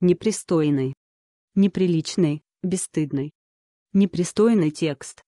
непристойный, неприличный, бесстыдный. Непристойный текст